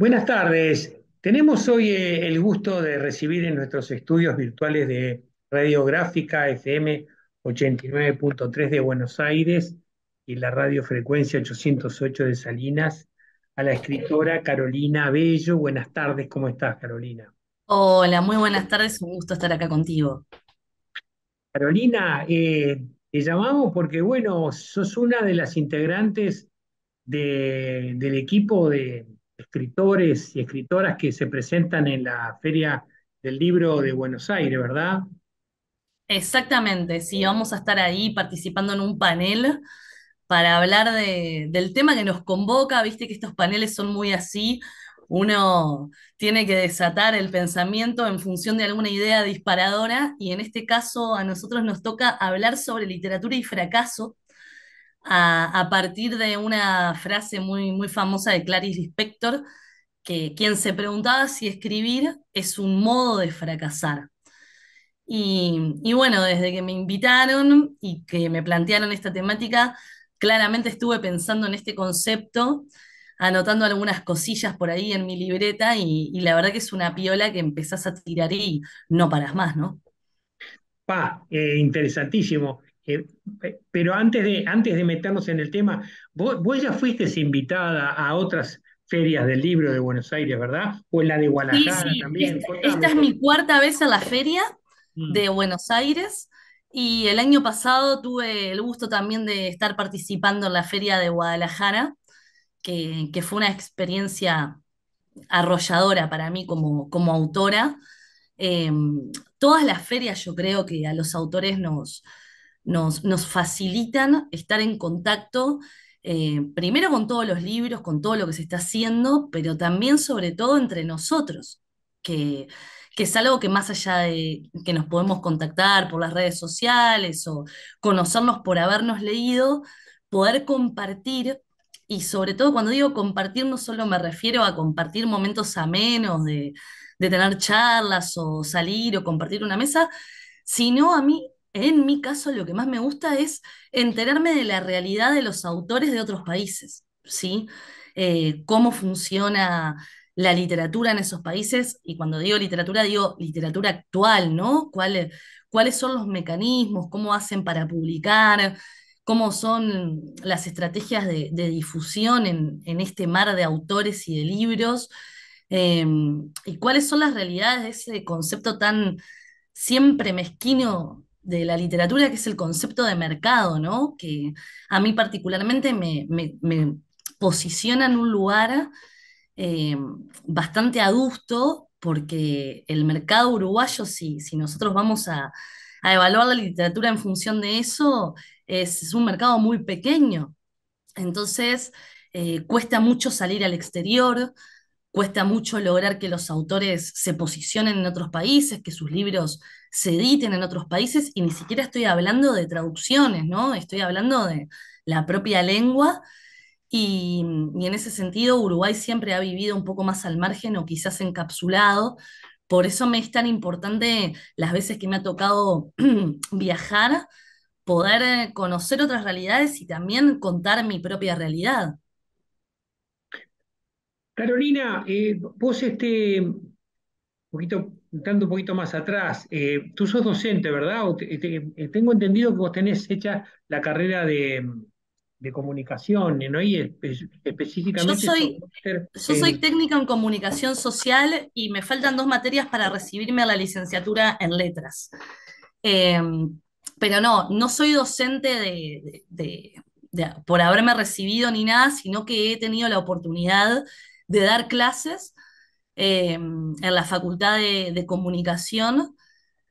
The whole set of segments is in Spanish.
Buenas tardes. Tenemos hoy eh, el gusto de recibir en nuestros estudios virtuales de Radiográfica FM 89.3 de Buenos Aires y la radiofrecuencia 808 de Salinas a la escritora Carolina Bello. Buenas tardes, ¿cómo estás, Carolina? Hola, muy buenas tardes, un gusto estar acá contigo. Carolina, eh, te llamamos porque, bueno, sos una de las integrantes del equipo de escritores y escritoras que se presentan en la Feria del Libro de Buenos Aires, ¿verdad? Exactamente, sí, vamos a estar ahí participando en un panel para hablar del tema que nos convoca, viste que estos paneles son muy así, uno tiene que desatar el pensamiento en función de alguna idea disparadora y en este caso a nosotros nos toca hablar sobre literatura y fracaso, a, partir de una frase muy, famosa de Clarice Lispector, que quien se preguntaba si escribir es un modo de fracasar. Y, bueno, desde que me invitaron y que me plantearon esta temática, claramente estuve pensando en este concepto, anotando algunas cosillas por ahí en mi libreta y, la verdad que es una piola que empezás a tirar y no paras más, ¿no? Pa, eh, interesantísimo. Eh, pero antes de, antes de meternos en el tema, vos, ya fuiste invitada a otras ferias del libro de Buenos Aires, ¿verdad? O en la de Guadalajara también. Esta, es mi cuarta vez a la feria mm. de Buenos Aires. Y el año pasado tuve el gusto también de estar participando en la feria de Guadalajara, que, fue una experiencia arrolladora para mí como, como autora. Em, todas las ferias yo creo que a los autores nos, nos, facilitan estar en contacto eh, primero con todos los libros, con todo lo que se está haciendo, pero también sobre todo entre nosotros, que, es algo que más allá de que nos podemos contactar por las redes sociales o conocernos por habernos leído, poder compartir, y sobre todo cuando digo compartir no solo me refiero a compartir momentos amenos de tener charlas o salir o compartir una mesa, sino a mí en mi caso lo que más me gusta es enterarme de la realidad de los autores de otros países, ¿sí? Eh, cómo funciona la literatura en esos países, y cuando digo literatura, digo literatura actual, ¿no? ¿Cuáles son los mecanismos? ¿Cómo hacen para publicar? ¿Cómo son las estrategias de, difusión en, este mar de autores y de libros? Eh, ¿Y cuáles son las realidades de ese concepto tan siempre mezquino de la literatura, que es el concepto de mercado, ¿no? Que a mí particularmente me, me, posiciona en un lugar eh, bastante adusto, porque el mercado uruguayo, si, si nosotros vamos a, evaluar la literatura en función de eso, es, un mercado muy pequeño. Entonces, eh, cuesta mucho salir al exterior, cuesta mucho lograr que los autores se posicionen en otros países, que sus libros se editen en otros países, y ni siquiera estoy hablando de traducciones, ¿no? Estoy hablando de la propia lengua, y, y en ese sentido Uruguay siempre ha vivido un poco más al margen o quizás encapsulado. Por eso me es tan importante las veces que me ha tocado viajar, poder conocer otras realidades y también contar mi propia realidad. Carolina, eh, vos este, poquito, un poquito más atrás, eh, tú sos docente, ¿verdad? Eh, tengo entendido que vos tenés hecha la carrera de, comunicación, ¿no? Y específicamente... Yo soy, técnica en comunicación social y me faltan dos materias para recibirme a la licenciatura en letras. Em, pero no, no soy docente por haberme recibido ni nada, sino que he tenido la oportunidad de dar clases em, en la Facultad de, Comunicación,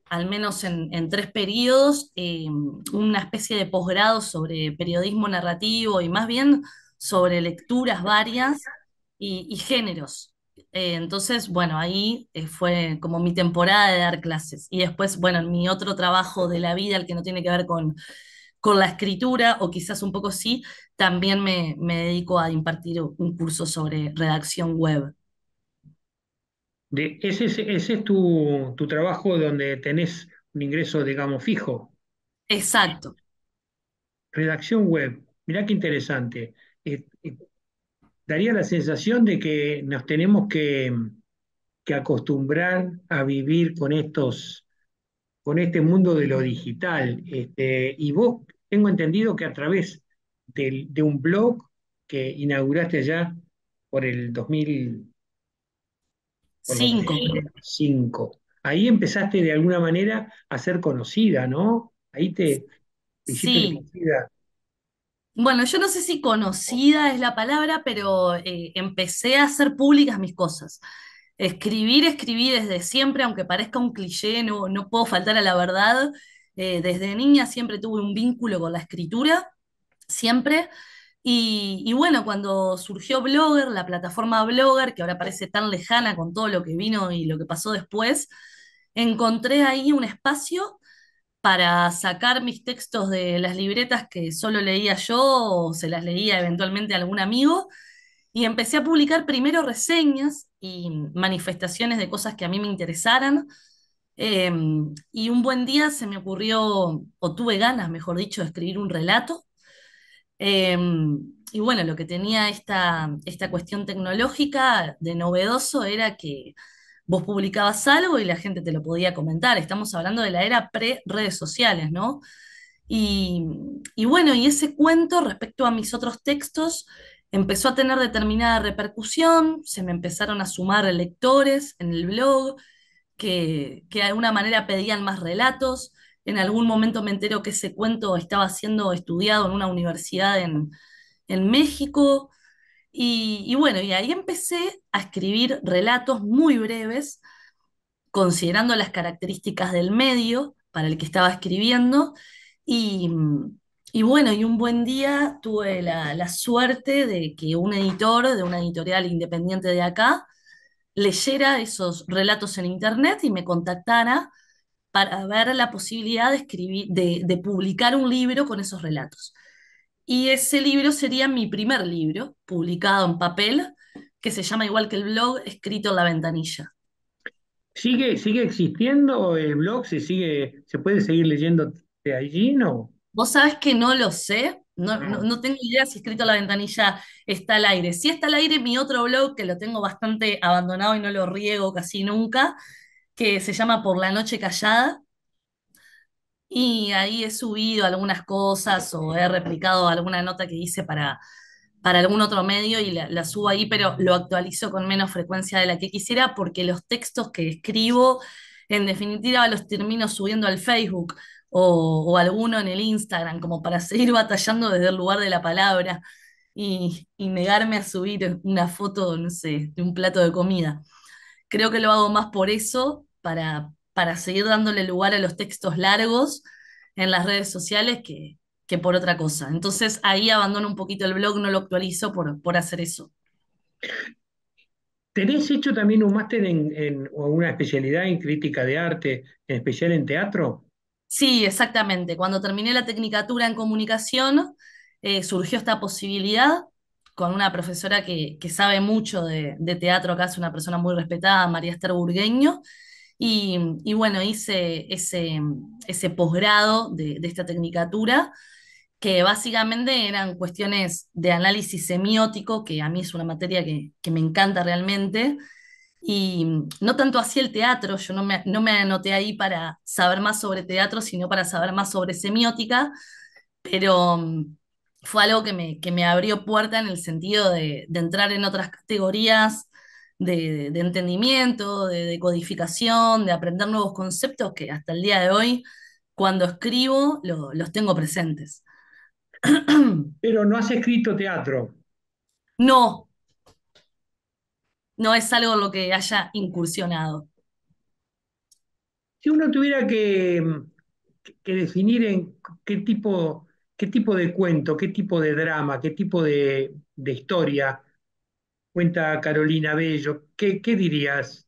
al menos en, tres periodos, em, una especie de posgrado sobre periodismo narrativo y más bien sobre lecturas varias y, géneros. Eh, entonces, bueno, ahí eh, fue como mi temporada de dar clases. Y después, bueno, mi otro trabajo de la vida, el que no tiene que ver con con la escritura, o quizás un poco sí, también me, me dedico a impartir un curso sobre redacción web. De, ese, ese, es tu, tu trabajo donde tenés un ingreso, digamos, fijo. Exacto. Redacción web. Mirá qué interesante. Eh, eh, daría la sensación de que nos tenemos que, que acostumbrar a vivir con estos con este mundo de lo digital. Este, y vos tengo entendido que a través de, un blog que inauguraste ya por el 2005. Ahí empezaste de alguna manera a ser conocida, ¿no? Ahí te, conocida. Bueno, yo no sé si conocida es la palabra, pero eh, empecé a hacer públicas mis cosas escribir, escribí desde siempre, aunque parezca un cliché, no, no puedo faltar a la verdad. Eh, desde niña siempre tuve un vínculo con la escritura, siempre. Y, bueno, cuando surgió Blogger, la plataforma Blogger, que ahora parece tan lejana con todo lo que vino y lo que pasó después, encontré ahí un espacio para sacar mis textos de las libretas que solo leía yo o se las leía eventualmente algún amigo. Y empecé a publicar primero reseñas y manifestaciones de cosas que a mí me interesaran. Em, y un buen día se me ocurrió, o tuve ganas, mejor dicho, de escribir un relato. Em, y bueno, lo que tenía esta, esta cuestión tecnológica de novedoso era que vos publicabas algo y la gente te lo podía comentar. Estamos hablando de la era pre-redes sociales, ¿no? Y, y, bueno, y ese cuento respecto a mis otros textos empezó a tener determinada repercusión, se me empezaron a sumar lectores en el blog que, que de alguna manera pedían más relatos. En algún momento me entero que ese cuento estaba siendo estudiado en una universidad en, México. Y, y, bueno, y ahí empecé a escribir relatos muy breves, considerando las características del medio para el que estaba escribiendo. Y, y bueno, y un buen día tuve la, suerte de que un editor de una editorial independiente de acá leyera esos relatos en internet y me contactara para ver la posibilidad de, escribir, de, publicar un libro con esos relatos. Y ese libro sería mi primer libro, publicado en papel, que se llama igual que el blog, escrito en la ventanilla. ¿Sigue, sigue existiendo el blog? ¿Se, sigue, ¿se puede seguir leyendo de allí? No. Vos sabés que no lo sé, no, no, tengo idea si escrito a la ventanilla está al aire. Si está al aire mi otro blog, que lo tengo bastante abandonado y no lo riego casi nunca, que se llama Por la Noche Callada. Y ahí he subido algunas cosas o he replicado alguna nota que hice para, para algún otro medio y la subo ahí, pero lo actualizo con menos frecuencia de la que quisiera porque los textos que escribo, en definitiva, los termino subiendo al Facebook o, alguno en el Instagram, como para seguir batallando desde el lugar de la palabra y, negarme a subir una foto, no sé, de un plato de comida. Creo que lo hago más por eso, para, para seguir dándole lugar a los textos largos en las redes sociales que, que por otra cosa. Entonces ahí abandono un poquito el blog, no lo actualizo por, por hacer eso. ¿Tenés hecho también un máster en, o una especialidad en crítica de arte, en especial en teatro? Sí, exactamente. Cuando terminé la tecnicatura en comunicación, eh, surgió esta posibilidad con una profesora que, sabe mucho de, teatro acá, es una persona muy respetada, María Esther Burgueño, y, y bueno, hice ese, ese posgrado de, esta tecnicatura, que básicamente eran cuestiones de análisis semiótico, que a mí es una materia que me encanta realmente, y mm, no tanto así el teatro, yo no me, no anoté ahí para saber más sobre teatro, sino para saber más sobre semiótica, pero mm, fue algo que me, abrió puerta en el sentido de, entrar en otras categorías de, entendimiento, de, codificación, de aprender nuevos conceptos que hasta el día de hoy, cuando escribo, los tengo presentes. Pero no has escrito teatro. No, no es algo lo que haya incursionado. Si uno tuviera que, definir en qué tipo, qué tipo de cuento, qué tipo de drama, qué tipo de, historia cuenta Carolina Bello, ¿qué, qué dirías?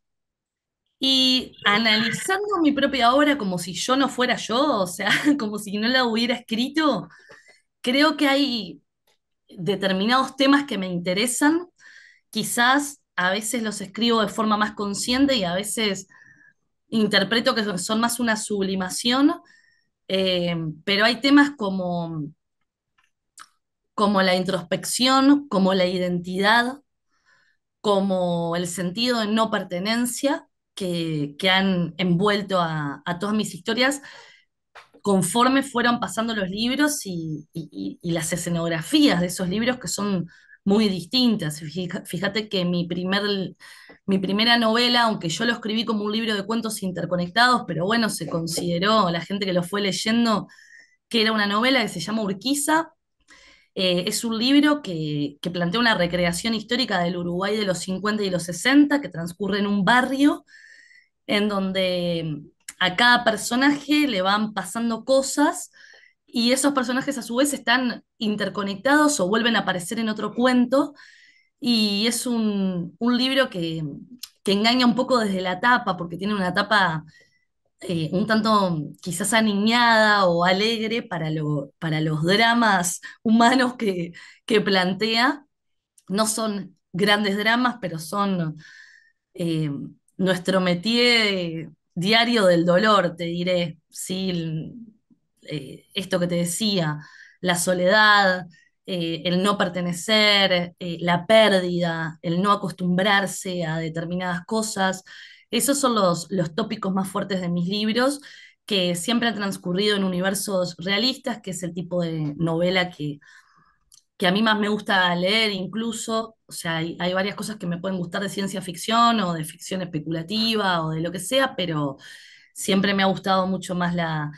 Y analizando mi propia obra como si yo no fuera yo, o sea, como si no la hubiera escrito, creo que hay determinados temas que me interesan. Quizás a veces los escribo de forma más consciente y a veces interpreto que son más una sublimación, eh, pero hay temas como, como la introspección, como la identidad, como el sentido de no pertenencia que, han envuelto a, todas mis historias conforme fueron pasando los libros y las escenografías de esos libros que son muy distintas. Fíjate que mi, primer, mi primera novela, aunque yo lo escribí como un libro de cuentos interconectados, pero bueno, se consideró, la gente que lo fue leyendo, que era una novela que se llama Urquiza. Eh, es un libro que, que plantea una recreación histórica del Uruguay de los 50 y los 60, que transcurre en un barrio en donde a cada personaje le van pasando cosas y esos personajes a su vez están interconectados o vuelven a aparecer en otro cuento. Y es un, libro que, engaña un poco desde la tapa, porque tiene una tapa eh, un tanto quizás aniñada o alegre para, lo, para los dramas humanos que, plantea. No son grandes dramas, pero son eh, nuestro métier diario del dolor, te diré. Sí, eh, esto que te decía, la soledad, eh, el no pertenecer, eh, la pérdida, el no acostumbrarse a determinadas cosas. Esos son los, los tópicos más fuertes de mis libros, que siempre han transcurrido en universos realistas, que es el tipo de novela que, a mí más me gusta leer incluso. O sea, hay, varias cosas que me pueden gustar de ciencia ficción o de ficción especulativa o de lo que sea, pero siempre me ha gustado mucho más la,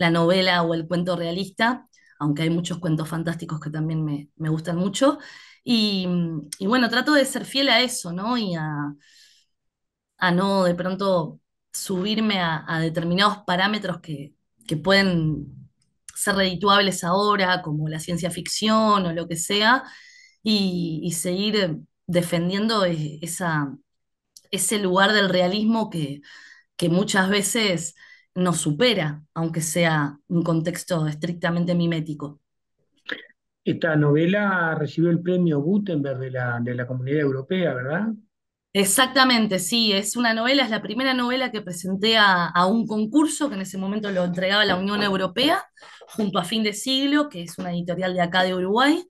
la novela o el cuento realista, aunque hay muchos cuentos fantásticos que también me, gustan mucho. Y, bueno, trato de ser fiel a eso, ¿no? Y a, no de pronto subirme a, determinados parámetros que, que pueden ser redituables ahora, como la ciencia ficción o lo que sea, y, seguir defendiendo e, esa, ese lugar del realismo que, que muchas veces no supera, aunque sea un contexto estrictamente mimético. Esta novela recibió el premio Gutenberg de la, de la Comunidad Europea, ¿verdad? Exactamente, sí, es una novela, es la primera novela que presenté a, a, un concurso que en ese momento lo entregaba la Unión Europea junto a Fin de Siglo, que es una editorial de acá de Uruguay.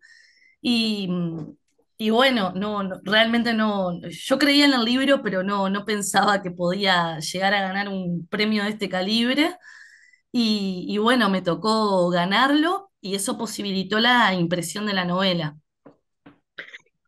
Y mm, y bueno, no, realmente no, yo creía en el libro, pero no, no pensaba que podía llegar a ganar un premio de este calibre. Y, bueno, me tocó ganarlo y eso posibilitó la impresión de la novela.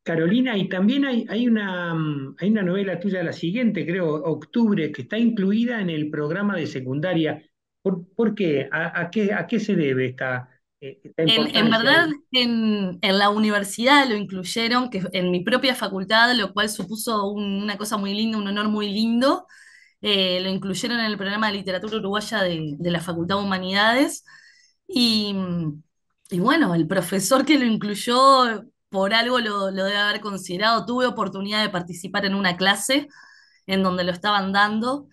Carolina, y también hay, una, mm, hay una novela tuya, la siguiente, creo, Octubre, que está incluida en el programa de secundaria. ¿Por, qué? ¿A, qué? ¿A qué se debe esta, eh, en, verdad, en, la universidad lo incluyeron, que en mi propia facultad, lo cual supuso una cosa muy linda, un honor muy lindo. Eh, lo incluyeron en el programa de literatura uruguaya de, la Facultad de Humanidades. Y, bueno, el profesor que lo incluyó por algo lo, lo, debe haber considerado. Tuve oportunidad de participar en una clase en donde lo estaban dando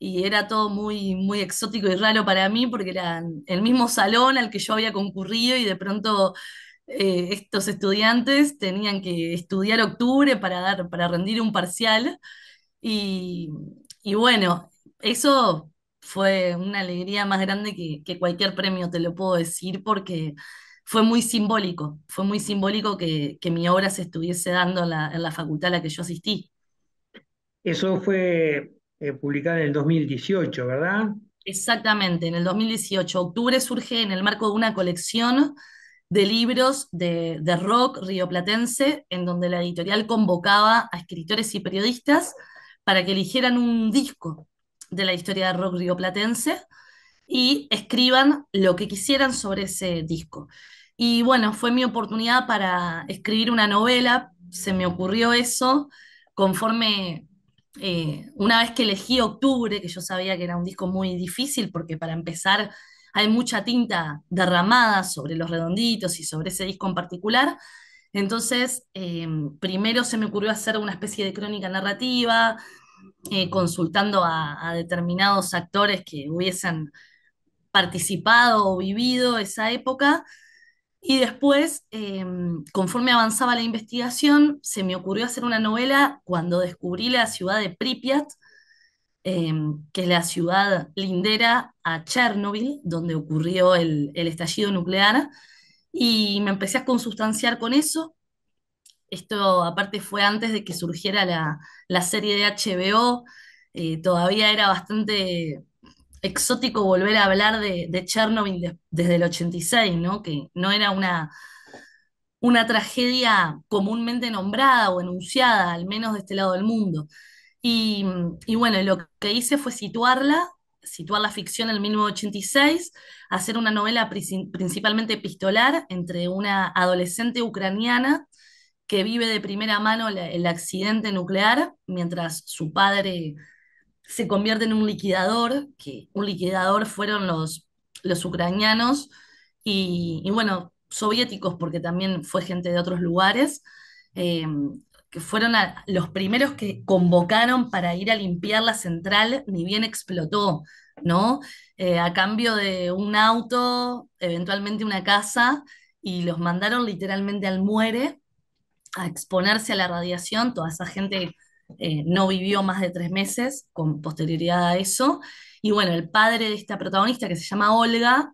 y era todo muy, muy exótico y raro para mí porque era el mismo salón al que yo había concurrido y de pronto eh, estos estudiantes tenían que estudiar octubre para, dar, para rendir un parcial y, bueno, eso fue una alegría más grande que, cualquier premio, te lo puedo decir, porque fue muy simbólico, fue muy simbólico que, mi obra se estuviese dando en la facultad a la que yo asistí. Eso fue eh, publicada en el 2018, ¿verdad? Exactamente, en el 2018. Octubre surge en el marco de una colección de libros de, de rock rioplatense, en donde la editorial convocaba a escritores y periodistas para que eligieran un disco de la historia de rock rioplatense y escriban lo que quisieran sobre ese disco. Y bueno, fue mi oportunidad para escribir una novela, se me ocurrió eso, conforme eh, una vez que elegí Octubre, que yo sabía que era un disco muy difícil, porque para empezar hay mucha tinta derramada sobre los redonditos y sobre ese disco en particular. Entonces, eh, primero se me ocurrió hacer una especie de crónica narrativa, eh, consultando a, determinados actores que hubiesen participado o vivido esa época. Y después, em, conforme avanzaba la investigación, se me ocurrió hacer una novela cuando descubrí la ciudad de Pripyat, em, que es la ciudad lindera a Chernóbil, donde ocurrió el, estallido nuclear, y me empecé a consustanciar con eso. Esto aparte fue antes de que surgiera la, serie de HBO, eh, todavía era bastante exótico volver a hablar de, Chernobyl desde el 86, Que no era una, una tragedia comúnmente nombrada o enunciada, al menos de este lado del mundo. Y, bueno, lo que hice fue situarla, situar la ficción en el 1986, hacer una novela principalmente epistolar entre una adolescente ucraniana que vive de primera mano el accidente nuclear mientras su padre se convierte en un liquidador, que un liquidador fueron los, los ucranianos y, bueno, soviéticos, porque también fue gente de otros lugares, eh, que fueron los primeros que convocaron para ir a limpiar la central, ni bien explotó, ¿no? Eh, a cambio de un auto, eventualmente una casa, y los mandaron literalmente al muere a exponerse a la radiación, toda esa gente eh, no vivió más de tres meses con posterioridad a eso. Y bueno, el padre de esta protagonista, que se llama Olga,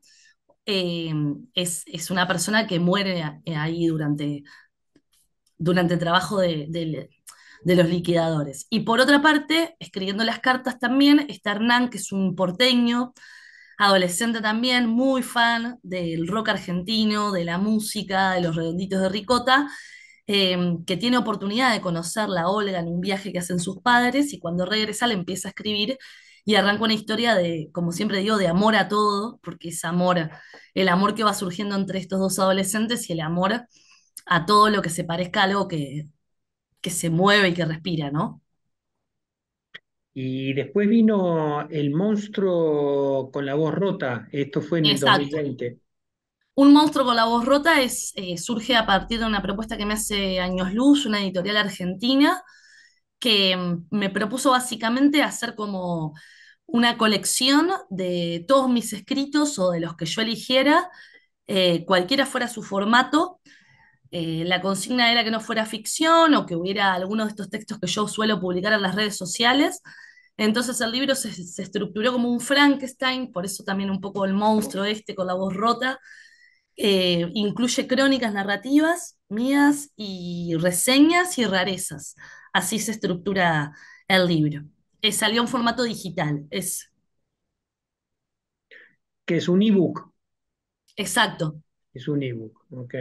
em, es, una persona que muere ahí durante, durante el trabajo de, los liquidadores. Y por otra parte, escribiendo las cartas también, está Hernán, que es un porteño, adolescente también, muy fan del rock argentino, de la música, de los redonditos de ricota, Em, que tiene oportunidad de conocerla a Olga en un viaje que hacen sus padres y cuando regresa le empieza a escribir y arranca una historia de, como siempre digo, de amor a todo, porque es amor, el amor que va surgiendo entre estos dos adolescentes y el amor a todo lo que se parezca a algo que, que se mueve y que respira, ¿no? Y después vino el monstruo con la voz rota, esto fue en el 2020. Un monstruo con la voz rota es, eh, surge a partir de una propuesta que me hace años luz, una editorial argentina, que mm, me propuso básicamente hacer como una colección de todos mis escritos o de los que yo eligiera, eh, cualquiera fuera su formato. Eh, la consigna era que no fuera ficción o que hubiera alguno de estos textos que yo suelo publicar en las redes sociales. Entonces el libro se estructuró como un Frankenstein, por eso también un poco el monstruo este con la voz rota eh, incluye crónicas narrativas mías y reseñas y rarezas. Así se estructura el libro. Eh, salió en formato digital, es. Que es un ebook. Exacto. Es un ebook, ok.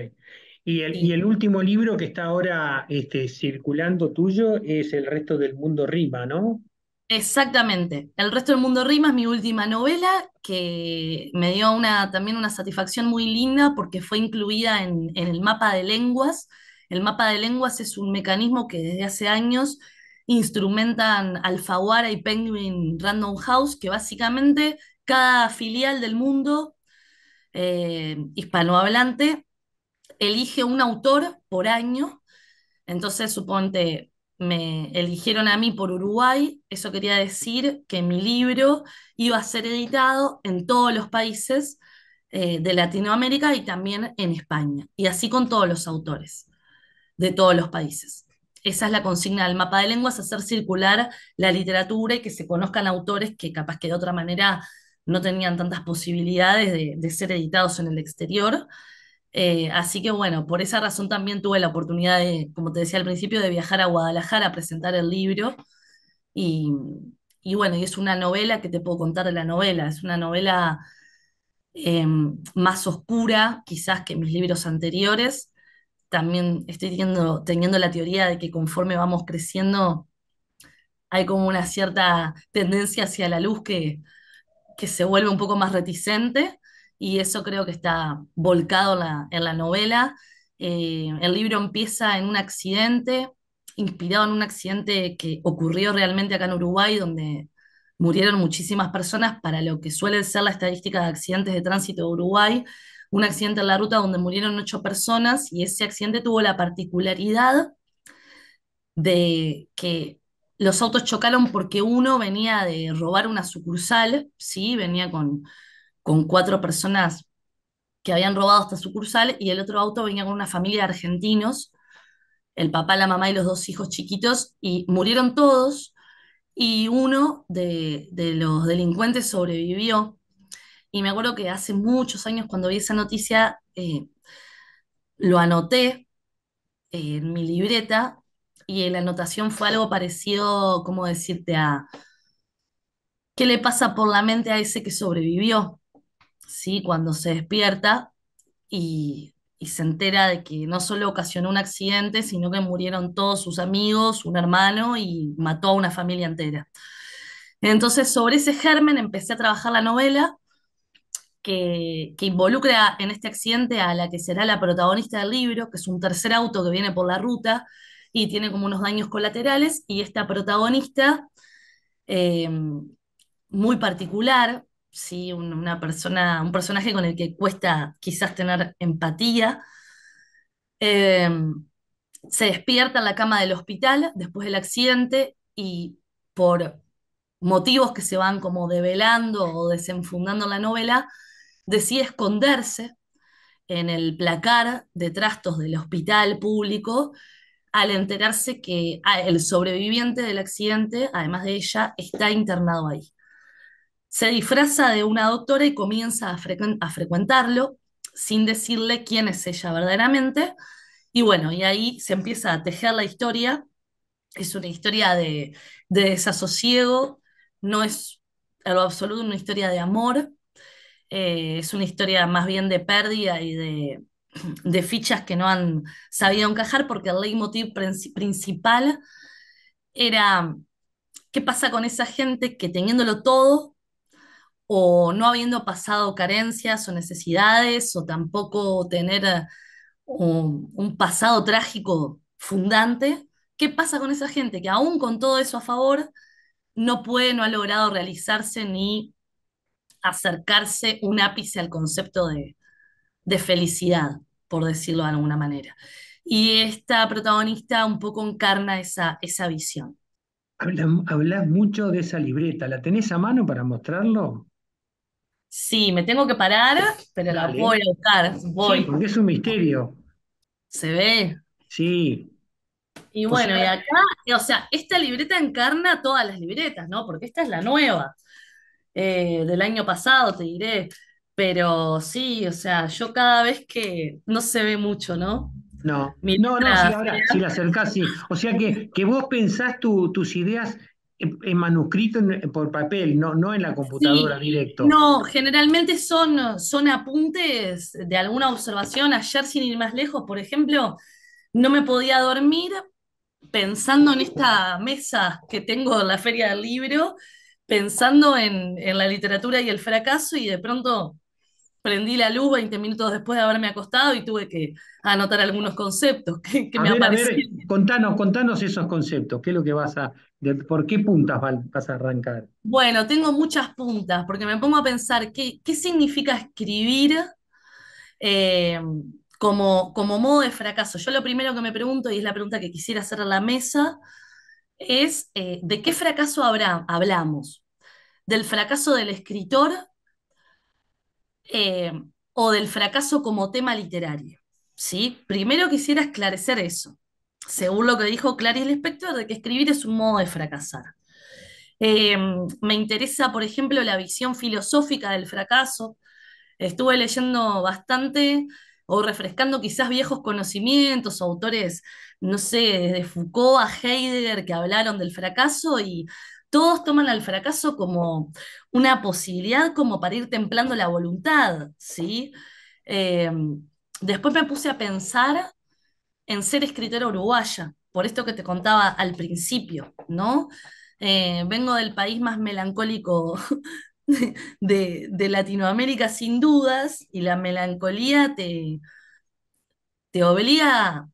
Y el, último libro que está ahora este, circulando tuyo es El resto del mundo rima, ¿no? Exactamente. El resto del mundo rima es mi última novela que me dio una, también una satisfacción muy linda porque fue incluida en, el mapa de lenguas. El mapa de lenguas es un mecanismo que desde hace años instrumentan Alfaguara y Penguin Random House, que básicamente cada filial del mundo eh, hispanohablante elige un autor por año. Entonces, suponte, me eligieron a mí por Uruguay, eso quería decir que mi libro iba a ser editado en todos los países eh, de Latinoamérica y también en España, y así con todos los autores de todos los países. Esa es la consigna del mapa de lenguas, hacer circular la literatura y que se conozcan autores que capaz que de otra manera no tenían tantas posibilidades de ser editados en el exterior. Eh, así que bueno, por esa razón también tuve la oportunidad de, como te decía al principio, de viajar a Guadalajara a presentar el libro. Y, bueno, y es una novela que te puedo contar de la novela. Es una novela em, más oscura quizás que mis libros anteriores. También estoy teniendo, teniendo la teoría de que conforme vamos creciendo hay como una cierta tendencia hacia la luz que, que se vuelve un poco más reticente y eso creo que está volcado en la, novela. Eh, el libro empieza en un accidente, inspirado en un accidente que ocurrió realmente acá en Uruguay, donde murieron muchísimas personas para lo que suele ser la estadística de accidentes de tránsito de Uruguay. Un accidente en la ruta donde murieron ocho personas y ese accidente tuvo la particularidad de que los autos chocaron porque uno venía de robar una sucursal, ¿sí? venía con, con cuatro personas que habían robado esta sucursal y el otro auto venía con una familia de argentinos, el papá, la mamá y los dos hijos chiquitos, y murieron todos y uno de, los delincuentes sobrevivió. Y me acuerdo que hace muchos años cuando vi esa noticia, eh, lo anoté eh, en mi libreta y la anotación fue algo parecido, como decirte, a qué le pasa por la mente a ese que sobrevivió. ¿sí? cuando se despierta y, se entera de que no solo ocasionó un accidente, sino que murieron todos sus amigos, un hermano y mató a una familia entera. Entonces, sobre ese germen empecé a trabajar la novela que, involucra en este accidente a la que será la protagonista del libro, que es un tercer auto que viene por la ruta y tiene como unos daños colaterales, y esta protagonista eh, muy particular, ¿sí? una persona, un personaje con el que cuesta quizás tener empatía. Em, se despierta en la cama del hospital después del accidente y por motivos que se van como develando o desenfundando la novela, decide esconderse en el placar de trastos del hospital público al enterarse que ah, el sobreviviente del accidente, además de ella, está internado ahí. Se disfraza de una doctora y comienza a, frecuentarlo sin decirle quién es ella verdaderamente. Y bueno, y ahí se empieza a tejer la historia. Es una historia de, desasosiego, no es a lo absoluto una historia de amor, eh, es una historia más bien de pérdida y de, de fichas que no han sabido encajar porque el leitmotiv principal era qué pasa con esa gente que teniéndolo todo o no habiendo pasado carencias o necesidades, o tampoco tener eh, un pasado trágico fundante, ¿qué pasa con esa gente que aún con todo eso a favor no puede, no ha logrado realizarse ni acercarse un ápice al concepto de, felicidad, por decirlo de alguna manera? Y esta protagonista un poco encarna esa, esa visión. habla mucho de esa libreta. ¿La tenés a mano para mostrarlo? Sí, me tengo que parar, pero la voy a buscar. Voy. Sí, porque es un misterio. ¿Se ve? Sí. Y bueno, y acá, o sea, esta libreta encarna todas las libretas, ¿no? Porque esta es la nueva, eh, del año pasado, te diré. Pero sí, o sea, yo cada vez que no se ve mucho, ¿no? No, no, si, la acercás, sí. O sea que, vos pensás tus ideas en manuscrito por papel, no, no en la computadora directa. directo. No, generalmente son, son apuntes de alguna observación. Ayer, sin ir más lejos, por ejemplo, no me podía dormir pensando en esta mesa que tengo en la Feria del Libro, pensando en, en la literatura y el fracaso, y de pronto prendí la luz 20 minutos después de haberme acostado y tuve que anotar algunos conceptos que, me A ver, contanos, contanos esos conceptos, qué lo que vas por qué puntas vas a arrancar. Bueno, tengo muchas puntas, porque me pongo a pensar qué, qué significa escribir eh, como, como modo de fracaso. Yo lo primero que me pregunto, y es la pregunta que quisiera hacer a la mesa, es eh, de qué fracaso hablamos. ¿Del fracaso del escritor eh, o del fracaso como tema literario. ¿sí? Primero quisiera esclarecer eso, según lo que dijo Clarice Lispector, de que escribir es un modo de fracasar. Eh, me interesa, por ejemplo, la visión filosófica del fracaso. Estuve leyendo bastante o refrescando quizás viejos conocimientos, autores, no sé, desde Foucault a Heidegger que hablaron del fracaso y todos toman al fracaso como una posibilidad como para ir templando la voluntad, ¿sí? Em, después me puse a pensar en ser escritora uruguaya, por esto que te contaba al principio, ¿no? Eh, vengo del país más melancólico de, Latinoamérica, sin dudas, y la melancolía te, te a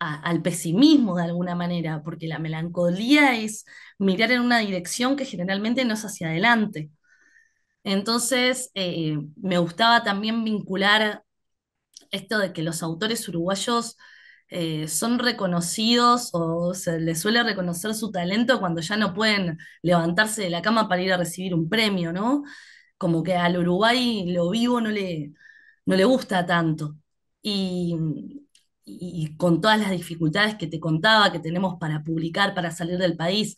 al pesimismo de alguna manera, porque la melancolía es mirar en una dirección que generalmente no es hacia adelante. Entonces, eh, me gustaba también vincular esto de que los autores uruguayos eh, son reconocidos o se les suele reconocer su talento cuando ya no pueden levantarse de la cama para ir a recibir un premio, ¿no? Como que al Uruguay lo vivo no le, no le gusta tanto. Y, y, con todas las dificultades que te contaba que tenemos para publicar, para salir del país.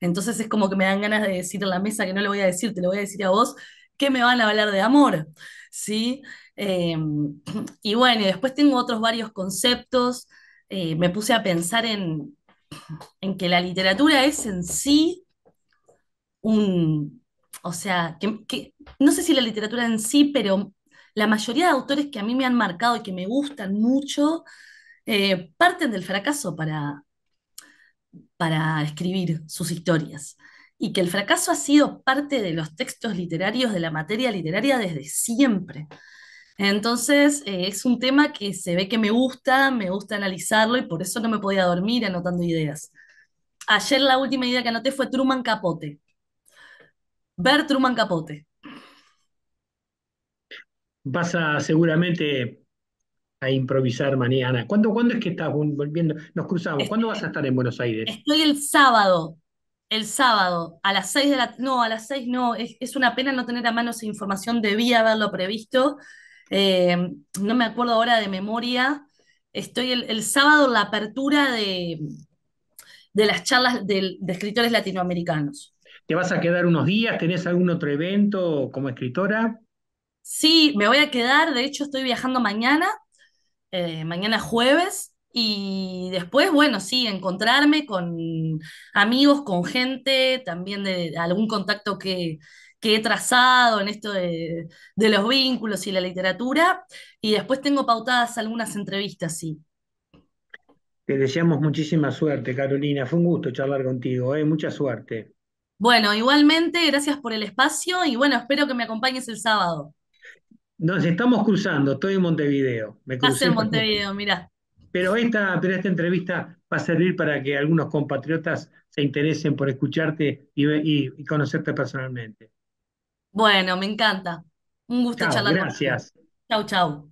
Entonces es como que me dan ganas de decir en la mesa que no lo voy a decir, te lo voy a decir a vos, que me van a hablar de amor. ¿Sí? Em, y bueno, y después tengo otros varios conceptos. Eh, me puse a pensar en, que la literatura es en sí un, o sea, que, no sé si la literatura en sí, pero la mayoría de autores que a mí me han marcado y que me gustan mucho eh, parten del fracaso para, para escribir sus historias y que el fracaso ha sido parte de los textos literarios, de la materia literaria desde siempre. Entonces, eh, es un tema que se ve que me gusta, me gusta analizarlo y por eso no me podía dormir anotando ideas. Ayer la última idea que anoté fue Truman Capote. Ver Truman Capote. Vas a seguramente a improvisar mañana. ¿Cuándo, es que estás volviendo? Nos cruzamos. ¿Cuándo vas a estar en Buenos Aires? Estoy el sábado, el sábado, a las seis de la... No, a las seis no, es, una pena no tener a mano esa información, debía haberlo previsto. Eh, no me acuerdo ahora de memoria. Estoy el, sábado la apertura de, de las charlas de, de, escritores latinoamericanos. ¿Te vas a quedar unos días? ¿Tenés algún otro evento como escritora? Sí, me voy a quedar. De hecho, estoy viajando mañana eh, mañana jueves. Y después, bueno, sí, encontrarme con amigos, con gente, también de algún contacto que, que he trazado en esto de, los vínculos y la literatura. Y después tengo pautadas algunas entrevistas, sí. Te deseamos muchísima suerte, Carolina. Fue un gusto charlar contigo. ¿eh? Mucha suerte. Bueno, igualmente, gracias por el espacio y bueno, espero que me acompañes el sábado. Nos estamos cruzando, estoy en Montevideo. Me Estás en Montevideo, mira. Pero esta, pero esta entrevista va a servir para que algunos compatriotas se interesen por escucharte y, y, conocerte personalmente. Bueno, me encanta. Un gusto con charlar. Gracias. Chau, chau.